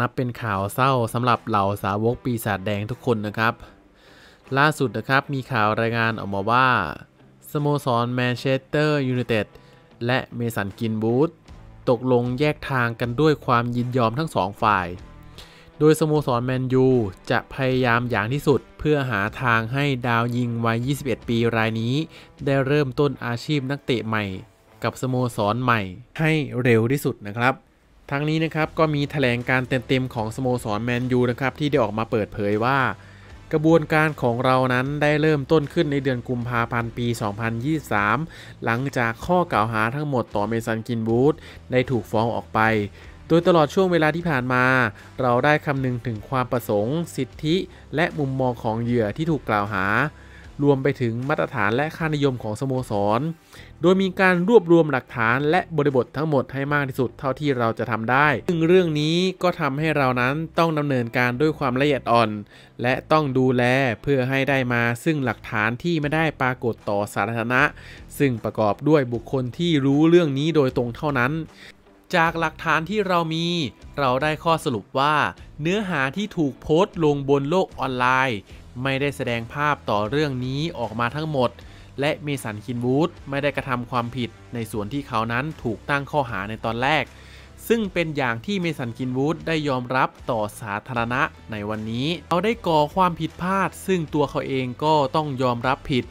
นับเป็นข่าวเศร้าสำหรับเหล่าสาวกปีศาจแดงทุกคนนะครับ ล่าสุดนะครับมีข่าวรายงานออกมาว่า สโมสรแมนเชสเตอร์ยูไนเต็ดและเมสันกินบูธตกลงแยกทางกันด้วยความยินยอมทั้งสองฝ่าย โดยสโมสรแมนยู จะพยายามอย่างที่สุด เพื่อหาทางให้ดาวยิงวัย21 ปีรายนี้ ได้เริ่มต้นอาชีพนักเตะใหม่ กับสโมสรใหม่ ให้เร็วที่สุดนะครับทั้งนี้นะครับก็มีถแถลงการเต็มๆ ของสโมสรแมนยูนะครับ ที่ได้ออกมาเปิดเผยว่า กระบวนการของเรานั้นได้เริ่มต้นขึ้นในเดือนกุมภาพันธ์ปี 2023 หลังจากข้อกล่าวหาทั้งหมดต่อเมสันกินบูธได้ถูกฟ้องออกไป โดยตลอดช่วงเวลาที่ผ่านมา เราได้คำนึงถึงความประสงค์ สิทธิ และมุมมองของเหยื่อที่ถูกกล่าวหา รวมไปถึงมาตรฐานและค่านิยมของสโมสรโดยมีการรวบรวมหลักฐานและบริบททั้งหมดให้มากที่สุดเท่าที่เราจะทำได้ ซึ่งเรื่องนี้ก็ทำให้เรานั้นต้องดำเนินการด้วยความละเอียดอ่อน และต้องดูแลเพื่อให้ได้มา ซึ่งหลักฐานที่ไม่ได้ปรากฏต่อสาธารณะซึ่งประกอบด้วยบุคคลที่รู้เรื่องนี้โดยตรงเท่านั้น จากหลักฐานที่เรามีเราได้ข้อสรุปว่า เนื้อหาที่ถูกโพสต์ลงบนโลกออนไลน์ ไม่ได้แสดงภาพต่อเรื่องนี้ออกมาทั้งหมดและเมสันคินวูดไม่ได้กระทำความผิด ในส่วนที่เขานั้นถูกตั้งข้อหาในตอนแรก ซึ่งเป็นอย่างที่เมสันคินวูดได้ยอมรับต่อสาธารณะในวันนี้เขาได้ก่อความผิดพลาด ซึ่งตัวเขาเองก็ต้องยอมรับผิด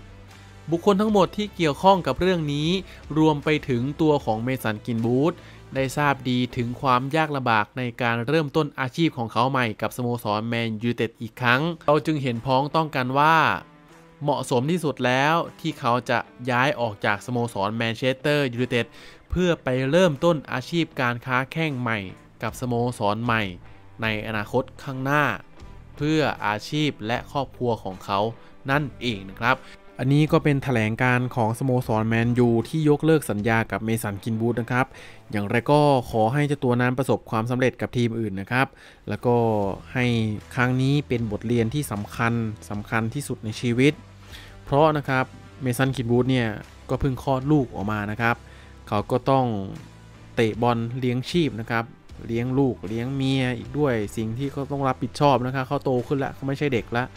บุคคลทั้งหมดที่เกี่ยวข้องกับเรื่องนี้ รวมไปถึงตัวของเมสันกินบูธได้ทราบดีถึงความยากลำบากในการเริ่มต้นอาชีพของเขาใหม่กับสโมสรแมนยูเต็ดอีกครั้ง เราจึงเห็นพ้องต้องกันว่าเหมาะสมที่สุดแล้วที่เขาจะย้ายออกจากสโมสรแมนเชสเตอร์ยูไนเต็ด เพื่อไปเริ่มต้นอาชีพการค้าแข่งใหม่กับสโมสรใหม่ ในอนาคตข้างหน้า เพื่ออาชีพและครอบครัวของเขานั่นเองนะครับ อันนี้ก็เป็นถแถลงการของสโมสรแมนยูที่ยกเลิกสัญญากับเมสันกินบูธนะครับ อย่างไรก็ขอให้เจ้าตัวนั้นประสบความสำเร็จกับทีมอื่นนะครับ แล้วก็ให้ครั้งนี้เป็นบทเรียนที่สำคัญสำคัญที่สุดในชีวิตเพราะนะครับ เมสันคิดบูธเนี่ย ก็เพิ่งคลอดลูกออกมานะครับ เขาก็ต้องเตะบอลเลี้ยงชีพนะครับ เลี้ยงลูกเลี้ยงเมียอีกด้วยสิ่งที่เขาต้องรับผิดชอบนะครับเขาโตขึ้นแล้วเขาไม่ใช่เด็กแล้ว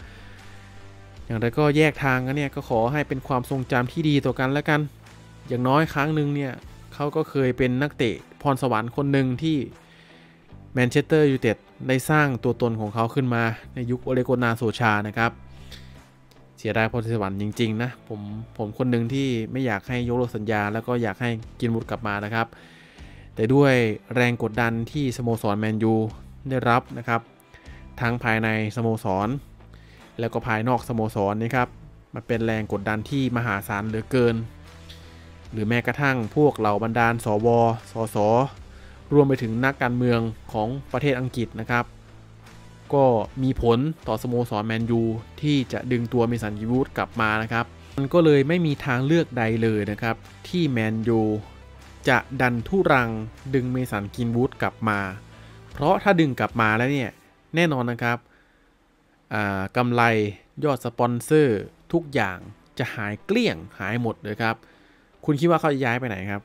อย่างไรก็แยกทางกันเนี่ยก็ขอให้เป็นความทรงจำที่ดีต่อกันแล้วกันอย่างน้อยครั้งหนึ่งเนี่ยเขาก็เคยเป็นนักเตะพรสวรรค์คนหนึ่งที่แมนเชสเตอร์ยูไนเต็ดได้สร้างตัวตนของเขาขึ้นมาในยุคโอเลโกนาโซชานะครับเสียดายพรทิสวรรค์จริงๆนะผมผมคนหนึ่งที่ไม่อยากให้ยกเลิกสัญญาแล้วก็อยากให้กินบุตรกลับมานะครับ แต่ด้วยแรงกดดันที่สโมสรแมนยูได้รับนะครับ ทั้งภายในสโมสร แล้วก็ภายนอกสโมสรนะครับ มันเป็นแรงกดดันที่ มหาศาลเหลือเกิน หรือแม้กระทั่งพวกเหล่าบรรดาลสวสสรวมไปถึงนักการเมืองของประเทศอังกฤษนะครับก็มีผลต่อสโมสรแมนยูที่จะดึงตัวเมสันกิูดกลับมานะครับ มันก็เลยไม่มีทางเลือกใดเลยนะครับ ที่แมนยูจะดันทุรังดึงเมสันกินวูดกลับมา เพราะถ้าดึงกลับมาแล้วเนี่ย แน่นอนนะครับกำไรยอดสปอนเซอร์ทุกอย่างจะหายเกลี้ยงหายหมดเลยครับคุณคิดว่าเขาจะย้ายไปไหนครับ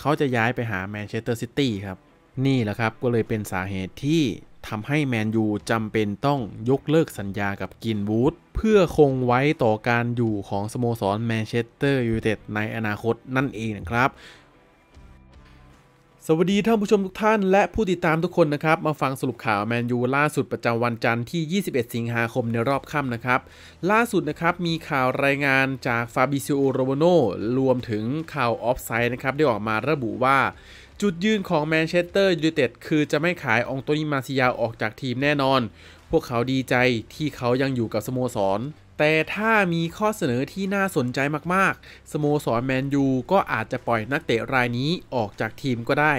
เขาจะย้ายไปหาแมนเชสเตอร์ซิตี้ครับ นี่แหละครับก็เลยเป็นสาเหตุที่ทำให้แมนยูจำเป็นต้องยกเลิกสัญญากับกินวูดเพื่อคงไว้ต่อการอยู่ของสโมสรแมนเชสเตอร์ยูไนเต็ดในอนาคตนั่นเองนะครับ สวัสดีท่านผู้ชมทุกท่านและผู้ติดตามทุกคนนะครับ มาฟังสรุปข่าวแมนยูล่าสุดประจำวันจันทร์ที่ 21 สิงหาคมในรอบค่ำนะครับ ล่าสุดนะครับมีข่าวรายงานจากฟาบิซิโอโรโบโนรวมถึงข่าวออฟไซด์นะครับได้ออกมาระบุว่าจุดยืนของแมนเชสเตอร์ยูไนเต็ดคือจะไม่ขายองัตนี้มาซิยาออกจากทีมแน่นอน พวกเขาดีใจที่เขายังอยู่กับสโมสร แต่ถ้ามีข้อเสนอที่น่าสนใจมากๆ สโมสรแมนยูก็อาจจะปล่อยนักเตะรายนี้ออกจากทีมก็ได้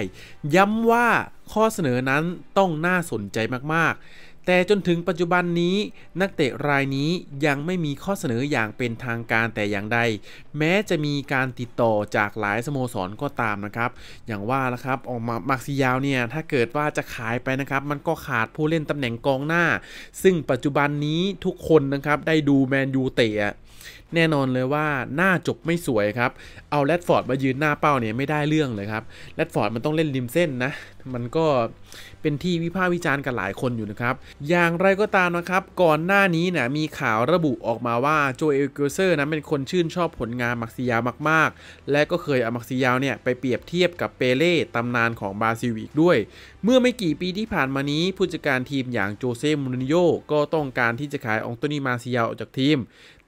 ย้ำว่าข้อเสนอนั้นต้องน่าสนใจมากๆแต่จนถึงปัจจุบันนี้นักเตะ รายนี้ยังไม่มีข้อเสนออย่างเป็นทางการแต่อย่างใด แม้จะมีการติดต่อจากหลายสโมสรก็ตามนะครับ อย่างว่าละครับออกมามักซิยาวเนี่ย ถ้าเกิดว่าจะขายไปนะครับ มันก็ขาดผู้เล่นตำแหน่งกองหน้า ซึ่งปัจจุบันนี้ทุกคนนะครับ ได้ดูแมนยูเตะแน่นอนเลยว่าหน้าจบไม่สวยครับ เอาแรดฟอร์ดมายืนหน้าเป้าเนี่ยไม่ได้เรื่องเลยครับแรดฟอร์ดมันต้องเล่นริมเส้นนะ มันก็เป็นที่วิพากษ์วิจารณ์กันหลายคนอยู่นะครับ อย่างไรก็ตามนะครับ ก่อนหน้านี้เนี่ยมีข่าวระบุออกมาว่าโจเอลเกอร์เซอร์นั้นเป็นคนชื่นชอบผลงานมักซิยาวมาก ๆ และก็เคยเอามักซิยาวเนี่ยไปเปรียบเทียบกับเปเล่ตำนานของบราซิลิีกด้วย เมื่อไม่กี่ปีที่ผ่านมานี้ผู้จัดการทีมอย่างโจเซมูรินโญ่ก็ต้องการที่จะขายองโตนีมาซิยาวออกจากทีม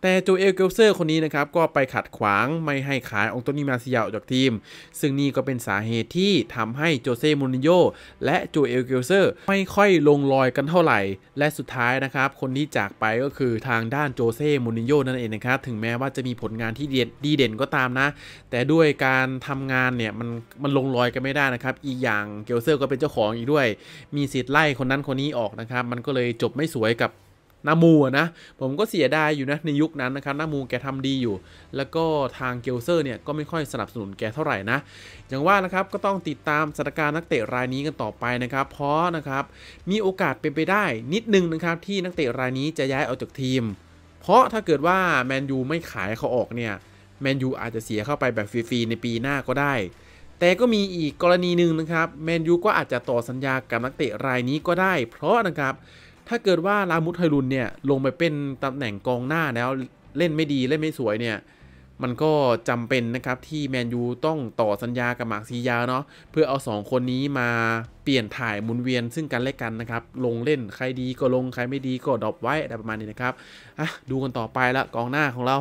แต่โจเอลเกลเซอร์คนนี้นะครับ ก็ไปขัดขวางไม่ให้ขายองโตนีมาซิยาออกจากทีม ซึ่งนี่ก็เป็นสาเหตุที่ทำให้โจเซ่มูนิโยและโจเอลเกลเซอร์ไม่ค่อยลงรอยกันเท่าไหร่ และสุดท้ายนะครับ คนที่จากไปก็คือทางด้านโจเซ่มูนิโยนั่นเองนะครับ ถึงแม้ว่าจะมีผลงานที่ดีเด่นก็ตามนะ แต่ด้วยการทำงานเนี่ยมันมันลงรอยกันไม่ได้นะครับ อีกอย่างเกลเซอร์ก็เป็นเจ้าของอีกด้วย มีสิทธิ์ไล่คนนั้นคนนี้ออกนะครับมันก็เลยจบไม่สวยกับนามูนะผมก็เสียดายอยู่นะในยุคนั้นนะครับนามูแกทำดีอยู่ แล้วก็ทางเกลเซอร์เนี่ยก็ไม่ค่อยสนับสนุนแกเท่าไหร่นะอย่างว่านะครับก็ต้องติดตามสถานการณ์นักเตะรายนี้กันต่อไปนะครับเพราะนะครับมีโอกาสเป็นไปได้ นิดนึงนะครับ ที่นักเตะรายนี้จะย้ายออกจากทีม เพราะถ้าเกิดว่าแมนยูไม่ขายเขาออกเนี่ยแมนยูอาจจะเสียเข้าไปแบบฟรีๆในปีหน้าก็ได้แต่ก็มีอีกกรณีหนึ่งนะครับแมนยูก็อาจจะต่อสัญญากับนักเตะรายนี้ก็ได้ เพราะนะครับถ้าเกิดว่ารามุทไทรุนเนี่ยลงไปเป็นตำแหน่งกองหน้าแล้วเล่นไม่ดีเล่นไม่สวยเนี่ย มันก็จำเป็นนะครับที่แมนยูต้องต่อสัญญากับมาร์ซียาเนาะเพื่อเอา2คนนี้มาเปลี่ยนถ่ายหมุนเวียนซึ่งกันและกันนะครับลงเล่นใครดีก็ลงใครไม่ดีก็ดรอปไว้อะไรประมาณนี้นะครับอ่ะดูกันต่อไปละกองหน้าของเรา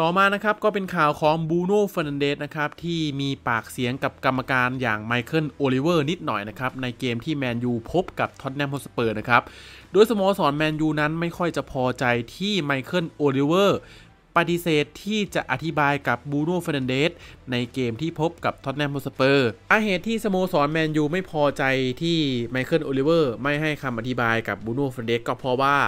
ต่อมานะครับก็เป็นข่าวของบูโน่เฟรนเดสนะครับที่มีปากเสียงกับกรรมการอย่างไมเคิลโอลิเวอร์นิดหน่อยนะครับในเกมที่แมนยูพบกับท็อตแนมฮอสเปอร์นะครับโดยสโมสรแมนยูนั้นไม่ค่อยจะพอใจที่ไมเคิลโอลิเวอร์ปฏิเสธที่จะอธิบายกับบูโน่เฟรนเดสในเกมที่พบกับท็อตแนมฮอสเปอร์อาเหตุที่สโมสรแมนยูไม่พอใจที่ไมเคิลโอลิเวอร์ไม่ให้คำอธิบายกับบูโน่เฟรนเดสก็เพราะว่า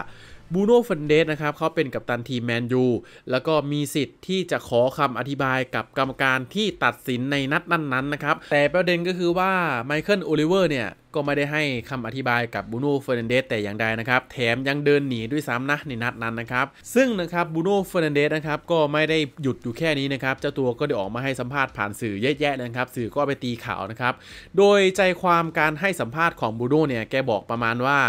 บูโน่ฟันเดสนะครับเขาเป็นกัปตันทีมแมนยูแล้วก็มีสิทธิ์ที่จะขอคำอธิบายกับกรรมการที่ตัดสินในนัดนั้นๆนะครับแต่ประเด็นก็คือว่าไมเคิลโอลิเวอร์เนี่ยก็ไม่ได้ให้คำอธิบายกับบูโน่เฟรนันเดสแต่อย่างใดนะครับ แถมยังเดินหนีด้วยซ้ำนะในนัดนั้นนะครับ ซึ่งนะครับบูโน่เฟรนันเดสนะครับก็ไม่ได้หยุดอยู่แค่นี้นะครับ เจ้าตัวก็ได้ออกมาให้สัมภาษณ์ผ่านสื่อเยอะแยะนะครับสื่อก็ไปตีข่าวนะครับโดยใจความการให้สัมภาษณ์ของบูโน่เนี่ยแกบอกประมาณว่า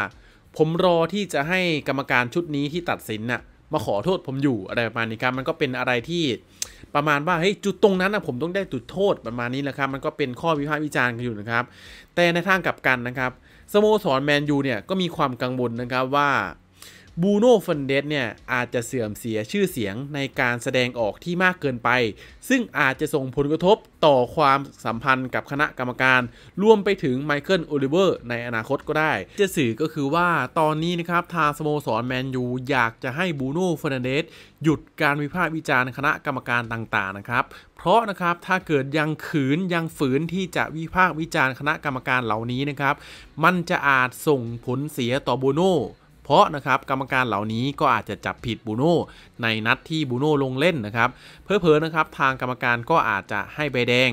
ผมรอที่จะให้กรรมการชุดนี้ที่ตัดสินน่ะมาขอโทษผมอยู่อะไรประมาณนี้ครับมันก็เป็นอะไรที่ประมาณว่าเฮ้ยจุดตรงนั้นนะผมต้องได้จุดโทษประมาณนี้แหละครับ มันก็เป็นข้อวิพากษ์วิจารณ์กันอยู่นะครับ แต่ในทางกลับกันนะครับสโมสรแมนยูเนี่ยก็มีความกังวลนะครับว่าบูโน่เฟนเดสเนี่ย อาจจะเสื่อมเสียชื่อเสียงในการแสดงออกที่มากเกินไป ซึ่งอาจจะส่งผลกระทบต่อความสัมพันธ์กับคณะกรรมการรวมไปถึงไมเคิลโอลิเวอร์ในอนาคตก็ได้ จะสื่อก็คือว่าตอนนี้นะครับ ทางสโมสรแมนยูอยากจะให้บูโน่เฟนเดสหยุดการวิพากษ์วิจารณ์คณะกรรมการต่างๆนะครับ เพราะนะครับ ถ้าเกิดยังขืนยังฝืนที่จะวิพากษ์วิจารณ์คณะกรรมการเหล่านี้นะครับมันจะอาจส่งผลเสียต่อบูโน่เพราะนะครับกรรมการเหล่านี้ก็อาจจะจับผิดบูโน่ในนัดที่บูโน่ลงเล่นนะครับเพอเพอนะครับทางกรรมการก็อาจจะให้ใบแดง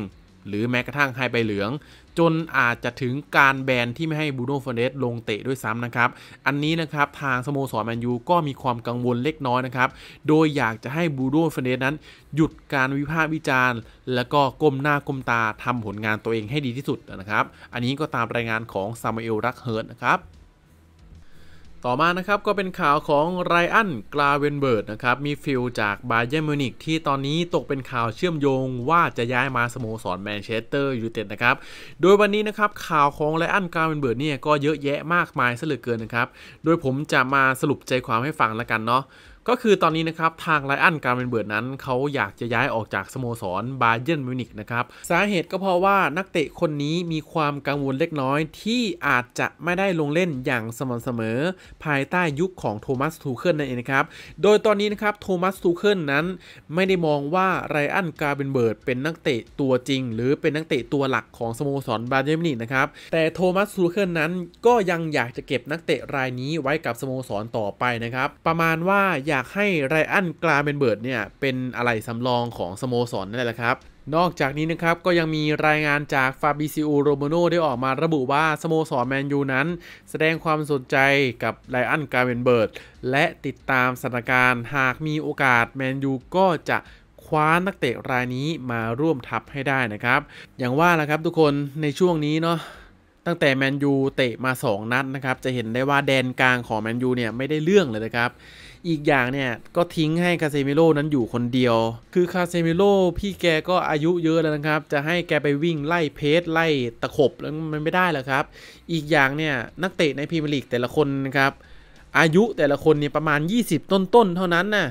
หรือแม้กระทั่งให้ใบเหลือง จนอาจจะถึงการแบนที่ไม่ให้บูโน่ฟอนเดสลงเตะด้วยซ้ำนะครับ อันนี้นะครับทางสโมสรแมนยูก็มีความกังวลเล็กน้อยนะครับโดยอยากจะให้บูโน่ฟอนเดสนั้นหยุดการวิพากษ์วิจารณ์แล้วก็ก้มหน้าก้มตาทำผลงานตัวเองให้ดีที่สุดนะครับ อันนี้ก็ตามรายงานของซามูเอลรักเฮิร์ตนะครับต่อมานะครับก็เป็นข่าวของไรอันกลาเวนเบิร์ดนะครับ มีฟิลจากบาเยอร์มิวนิกที่ตอนนี้ตกเป็นข่าวเชื่อมโยงว่าจะย้ายมาสโมสรแมนเชสเตอร์ยูไนเต็ดนะครับโดยวันนี้นะครับข่าวของไรอันกลาเวนเบิร์ดเนี่ยก็เยอะแยะมากมายซะเหลือเกินนะครับ โดยผมจะมาสรุปใจความให้ฟังแล้วกันเนาะก็คือตอนนี้นะครับทางไลอันการเป็นเบิร์ดนั้นเขาอยากจะย้ายออกจากสโมสรบาเยิร์นมิวนิกนะครับสาเหตุก็เพราะว่านักเตะคนนี้มีความกังวลเล็กน้อยที่อาจจะไม่ได้ลงเล่นอย่างสม่ำเสมอภายใต้ยุคของ โทมัสทูเคิลนั่นเองนะครับโดยตอนนี้นะครับโทมัสทูเคิลนั้น ไม่ได้มองว่าไลอันการเป็นเบิร์ดเป็นนักเตะตัวจริงหรือเป็นนักเตะตัวหลักของสโมสรบาเยิร์นมิวนิกนะครับแต่โทมัสทูเคิลนั้นก็ยังอยากจะเก็บนักเตะรายนี้ไว้กับสโมสรต่อไปนะครับประมาณว่าอยากให้ไรอันกลาเบนเบิร์ดเนี่ยเป็นอะไรสำรองของสโมสรนนั่นแหละครับ นอกจากนี้นะครับก็ยังมีรายงานจากฟาบิซิโอโรโมโนได้ออกมาระบุว่าสโมสรแมนยูนั้น แสดงความสนใจกับไรอันกาเบนเบิร์ด และติดตามสถานการณ์หากมีโอกาสแมนยูก็จะคว้านักเตะรายนี้มาร่วมทัพให้ได้นะครับ อย่างว่าและครับทุกคนในช่วงนี้เนาะตั้งแต่แมนยูเตะมา 2 นัดนะครับจะเห็นได้ว่าแดนกลางของแมนยูเนี่ยไม่ได้เรื่องเลยนะครับอีกอย่างเนี่ยก็ทิ้งให้คาเซมิโร่นั้นอยู่คนเดียว คือคาเซมิโร่พี่แกก็อายุเยอะแล้วนะครับ จะให้แกไปวิ่งไล่เพสไล่ตะขบแล้วมันไม่ได้หรอครับ อีกอย่างเนี่ยนักเตะในพรีเมียร์ลีกแต่ละคนนะครับ อายุแต่ละคนเนี่ยประมาณ 20 ต้น ๆ เท่านั้นนะ่ะ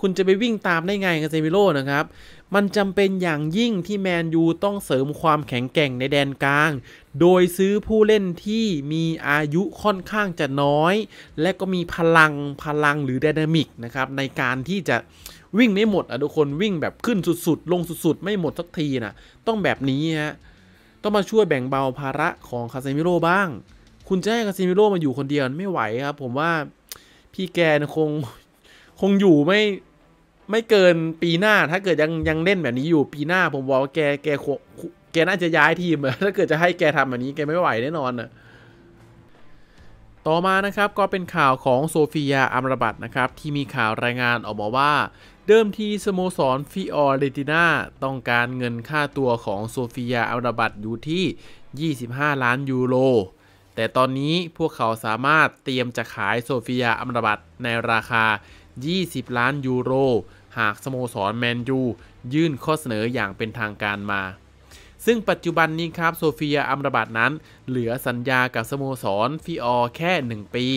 คุณจะไปวิ่งตามได้ไงกับเซมิโร่นะครับ มันจำเป็นอย่างยิ่งที่แมนยูต้องเสริมความแข็งแกร่งในแดนกลาง โดยซื้อผู้เล่นที่มีอายุค่อนข้างจะน้อย และก็มีพลังพลังหรือดนามิกนะครับ ในการที่จะวิ่งไม่หมดอ่ะทุกคน วิ่งแบบขึ้นสุดๆ ลงสุด ๆ ไม่หมดสักทีนะต้องแบบนี้ฮะต้องมาช่วยแบ่งเบาภาระของคาเซมิโร่บ้าง คุณจะให้คาเซมิโร่มาอยู่คนเดียวไม่ไหวครับผมว่าพี่แกนะคงคงอยู่ไม่ไม่เกินปีหน้าถ้าเกิดยังยังเล่นแบบนี้อยู่ ปีหน้าผมบอกว่าแกแกแกน่าจะย้ายทีมถ้าเกิดจะให้แกทำแบบนี้แกไม่ไหวแน่นอนนะต่อมานะครับก็เป็นข่าวของโซฟียาอัมรบัตนะครับ ที่มีข่าวรายงานออกมาว่า เดิมทีสโมสรฟิออเรติน่าต้องการเงินค่าตัวของโซฟียาอัมรบัตอยู่ที่ 25 ล้านยูโรแต่ตอนนี้พวกเขาสามารถเตรียมจะขายโซฟียาอัมรบัตในราคา20 ล้าน ยูโร หาก สโมสร แมนยู ยื่นข้อเสนออย่างเป็นทางการมา ซึ่งปัจจุบันนี้ครับโซเฟียอัมรบัตนั้นเหลือสัญญากับ สโมสร ฟิออแค่ 1 ปี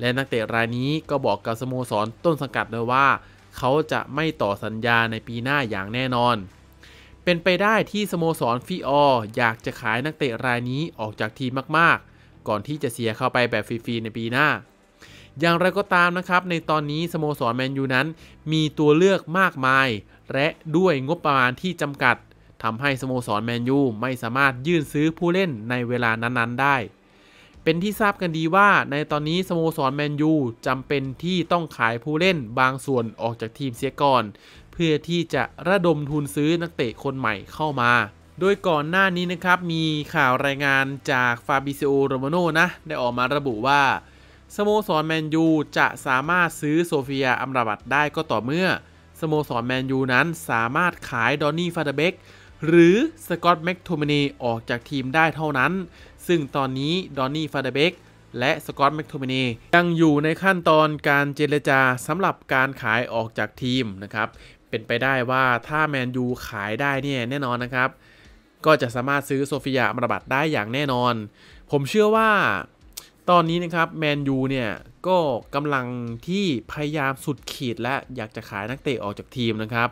และนักเตะรายนี้ก็บอก กับ สโมสร ต้นสังกัดเลยว่า เขาจะไม่ต่อสัญญาในปีหน้าอย่างแน่นอน เป็นไปได้ที่สโมสรฟิอออยากจะขายนักเตะรายนี้ออกจากทีมมากๆ ก่อนที่จะเสียเข้าไปแบบฟรีๆในปีหน้าอย่างไรก็ตามนะครับ ในตอนนี้สโมสรแมนยูนั้น มีตัวเลือกมากมาย และด้วยงบประมาณที่จำกัดทำให้สโมสรแมนยูไม่สามารถยื่นซื้อผู้เล่นในเวลานั้นๆได้ เป็นที่ทราบกันดีว่า ในตอนนี้สโมสรแมนยูจำเป็นที่ต้องขายผู้เล่นบางส่วนออกจากทีมเสียก่อนเพื่อที่จะระดมทุนซื้อนักเตะคนใหม่เข้ามา โดยก่อนหน้านี้นะครับมีข่าวรายงานจากฟาบิเซโอโรมาโนนะได้ออกมาระบุว่าสโมสรแมนยูจะสามารถซื้อโซเฟียอัมราบัตได้ก็ต่อเมื่อสโมสรแมนยูนั้นสามารถขายดอนนี่ฟาเดเบกหรือสกอตแม็กโทมินีออกจากทีมได้เท่านั้น ซึ่งตอนนี้ดอนนี่ฟาเดเบกและสกอตแม็กโทมินียังอยู่ในขั้นตอนการเจรจาสำหรับการขายออกจากทีมนะครับเป็นไปได้ว่าถ้าแมนยูขายได้เนี่ยแน่นอนนะครับ ก็จะสามารถซื้อโซฟิยามรบัตได้อย่างแน่นอน ผมเชื่อว่าตอนนี้นะครับ แมนยูเนี่ยก็กำลังที่พยายามสุดขีดและอยากจะขายนักเตะออกจากทีมนะครับ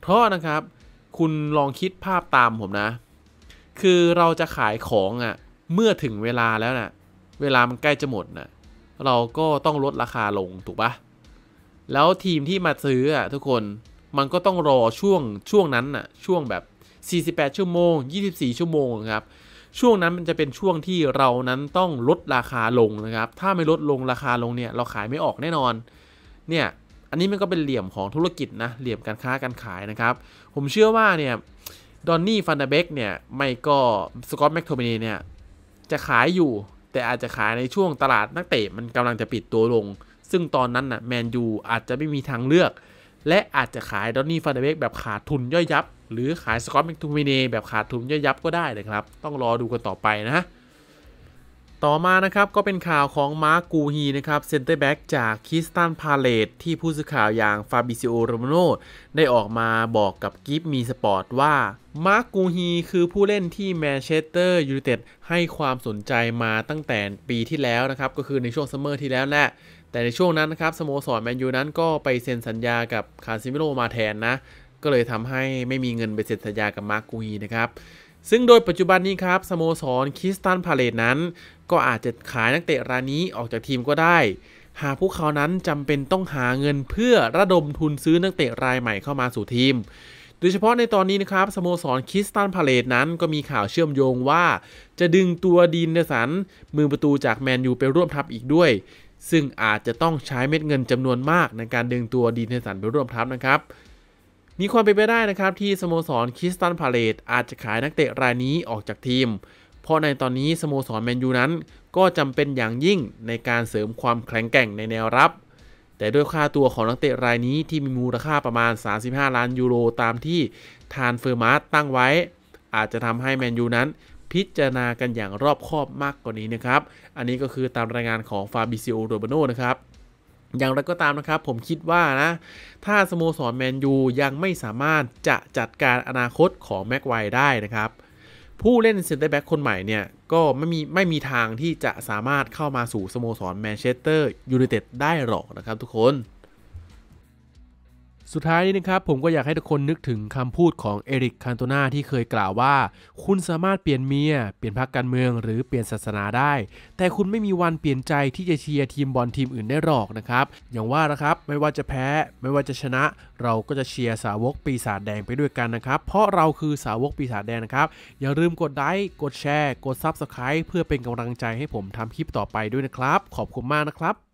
เพราะนะครับคุณลองคิดภาพตามผมนะ คือเราจะขายของอะ่ะเมื่อถึงเวลาแล้วนะ่ะเวลามันใกล้จะหมดนะ่ะเราก็ต้องลดราคาลง ถูกปะแล้วทีมที่มาซื้ออ่ะทุกคนมันก็ต้องรอช่วงช่วงนั้นน่ะช่วงแบบ 48 ชั่วโมง 24 ชั่วโมงครับช่วงนั้นมันจะเป็นช่วงที่เรานั้นต้องลดราคาลงนะครับ ถ้าไม่ลดลงราคาลงเนี่ยเราขายไม่ออกแน่นอน เนี่ย อันนี้มันก็เป็นเหลี่ยมของธุรกิจนะ เหลี่ยมการค้าการขายนะครับ ผมเชื่อว่าเนี่ย ดอนนี่ฟันเดเบกเนี่ย ไม่ก็สกอตแม็กโทเมนีเนี่ย จะขายอยู่แต่อาจจะขายในช่วงตลาดนักเตะมันกำลังจะปิดตัวลง ซึ่งตอนนั้นนะ่ะแมนยูอาจจะไม่มีทางเลือก และอาจจะขายดอนนี่ฟันเดเบกแบบขาดทุนย่อยยับหรือขายสกอตแมกทูมินีแบบขาดทุนย่อยยับก็ได้เลยครับ ต้องรอดูกันต่อไปนะ ต่อมานะครับ ก็เป็นข่าวของมาร์กูฮีนะครับเซนเตอร์แบ็กจากคิสตันพาเลตที่ผู้สื่อข่าวอย่างฟาบิซิโอโรมโนได้ออกมาบอกกับกิฟมีสปอร์ตว่ามาร์กกูฮีคือผู้เล่นที่แมนเชสเตอร์ยูไนเต็ดให้ความสนใจมาตั้งแต่ปีที่แล้วนะครับ ก็คือในช่วงซัมเมอร์ที่แล้วแหละ แต่ในช่วงนั้นนะครับสโมสรแมนยูนั้นก็ไปเซ็นสัญญากับคาซิมิโรมาแทนนะก็เลยทำให้ไม่มีเงินไปเซ็นสัญญากับมาร์กุีนะครับ ซึ่งโดยปัจจุบันนี้ครับ สโมสรคิสตันพาเลตนั้น ก็อาจจะขายนักเตะรายนี้ออกจากทีมก็ได้ หากพวกเขานั้นจำเป็นต้องหาเงินเพื่อระดมทุนซื้อนักเตะรายใหม่เข้ามาสู่ทีม โดยเฉพาะในตอนนี้นะครับ สโมสรคิสตันพาเลตนั้นก็มีข่าวเชื่อมโยงว่า จะดึงตัวดีนเดสัน มือประตูจากแมนยูไปร่วมทัพอีกด้วย ซึ่งอาจจะต้องใช้เม็ดเงินจำนวนมากในการดึงตัวดีนเดสันไปร่วมทัพนะครับมีความเป็นไปได้นะครับที่สโมสรคิสตันพาเลตอาจจะขายนักเตะรายนี้ออกจากทีม เพราะในตอนนี้สโมสรแมนยูนั้น ก็จำเป็นอย่างยิ่งในการเสริมความแข็งแกร่งในแนวรับ แต่ด้วยค่าตัวของนักเตะรายนี้ที่มีมูลค่าประมาณ 35 ล้านยูโรตามที่ทานเฟอร์มาสตตั้งไว้ อาจจะทำให้แมนยูนั้น พิจารณากันอย่างรอบคอบมากกว่านี้นะครับอันนี้ก็คือตามรายงานของฟาบิซิโอโรเบโนนะครับอย่างไรก็ตามนะครับผมคิดว่านะ ถ้าสโมสรแมนยูยังไม่สามารถจะจัดการอนาคตของแม็กไวได้นะครับ ผู้เล่นเซนเตอร์แบ็กคนใหม่เนี่ย ก็ไม่มีไม่มีทางที่จะสามารถเข้ามาสู่สโมสรแมนเชสเตอร์ยูไนเต็ดได้หรอกนะครับทุกคนสุดท้ายนี้นะครับผมก็อยากให้ทุกคนนึกถึงคำพูดของเอริกคันโตนาที่เคยกล่าวว่า คุณสามารถเปลี่ยนเมียเปลี่ยนพรรคการเมืองหรือเปลี่ยนศาสนาได้ แต่คุณไม่มีวันเปลี่ยนใจที่จะเชียร์ทีมบอลทีมอื่นได้หรอกนะครับอย่างว่านะครับไม่ว่าจะแพ้ไม่ว่าจะชนะเราก็จะเชียร์สาวกปีศาจแดงไปด้วยกันนะครับ เพราะเราคือสาวกปีศาจแดงนะครับ อย่าลืมกดไลค์กดแชร์ กดซับสไครป์เพื่อเป็นกำลังใจให้ผมทำคลิปต่อไปด้วยนะครับ ขอบคุณมากนะครับ